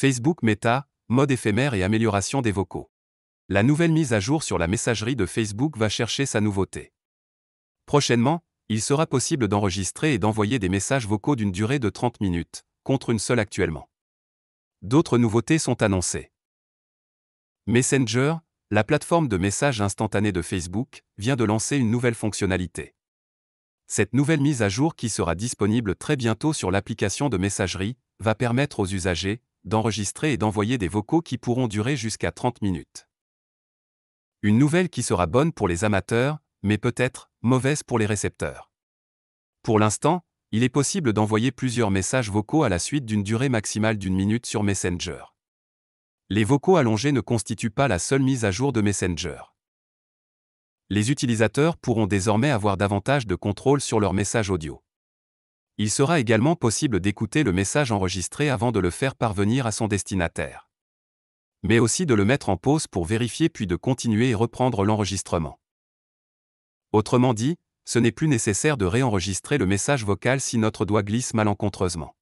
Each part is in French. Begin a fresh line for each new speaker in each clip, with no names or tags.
Facebook Meta, mode éphémère et amélioration des vocaux. La nouvelle mise à jour sur la messagerie de Facebook va chercher sa nouveauté. Prochainement, il sera possible d'enregistrer et d'envoyer des messages vocaux d'une durée de 30 minutes, contre une seule actuellement. D'autres nouveautés sont annoncées. Messenger, la plateforme de messages instantanés de Facebook, vient de lancer une nouvelle fonctionnalité. Cette nouvelle mise à jour qui sera disponible très bientôt sur l'application de messagerie va permettre aux usagers d'enregistrer et d'envoyer des vocaux qui pourront durer jusqu'à 30 minutes. Une nouvelle qui sera bonne pour les amateurs, mais peut-être mauvaise pour les récepteurs. Pour l'instant, il est possible d'envoyer plusieurs messages vocaux à la suite d'une durée maximale d'une minute sur Messenger. Les vocaux allongés ne constituent pas la seule mise à jour de Messenger. Les utilisateurs pourront désormais avoir davantage de contrôle sur leurs messages audio. Il sera également possible d'écouter le message enregistré avant de le faire parvenir à son destinataire. Mais aussi de le mettre en pause pour vérifier puis de continuer et reprendre l'enregistrement. Autrement dit, ce n'est plus nécessaire de réenregistrer le message vocal si notre doigt glisse malencontreusement.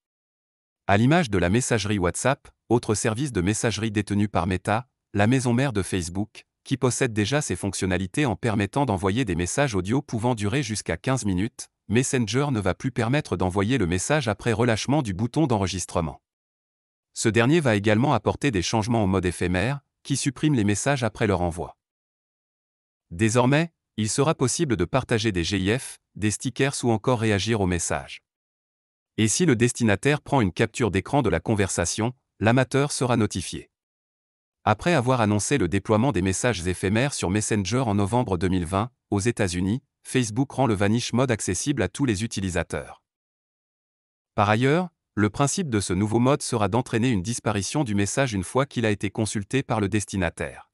À l'image de la messagerie WhatsApp, autre service de messagerie détenu par Meta, la maison mère de Facebook, qui possède déjà ces fonctionnalités en permettant d'envoyer des messages audio pouvant durer jusqu'à 15 minutes, Messenger ne va plus permettre d'envoyer le message après relâchement du bouton d'enregistrement. Ce dernier va également apporter des changements au mode éphémère, qui supprime les messages après leur envoi. Désormais, il sera possible de partager des GIF, des stickers ou encore réagir aux messages. Et si le destinataire prend une capture d'écran de la conversation, l'amateur sera notifié. Après avoir annoncé le déploiement des messages éphémères sur Messenger en novembre 2020, aux États-Unis, Facebook rend le Vanish Mode accessible à tous les utilisateurs. Par ailleurs, le principe de ce nouveau mode sera d'entraîner une disparition du message une fois qu'il a été consulté par le destinataire.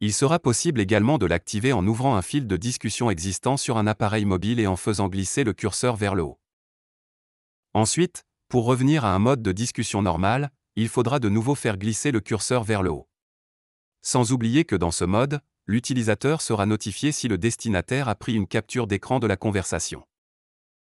Il sera possible également de l'activer en ouvrant un fil de discussion existant sur un appareil mobile et en faisant glisser le curseur vers le haut. Ensuite, pour revenir à un mode de discussion normal, il faudra de nouveau faire glisser le curseur vers le haut. Sans oublier que dans ce mode, l'utilisateur sera notifié si le destinataire a pris une capture d'écran de la conversation.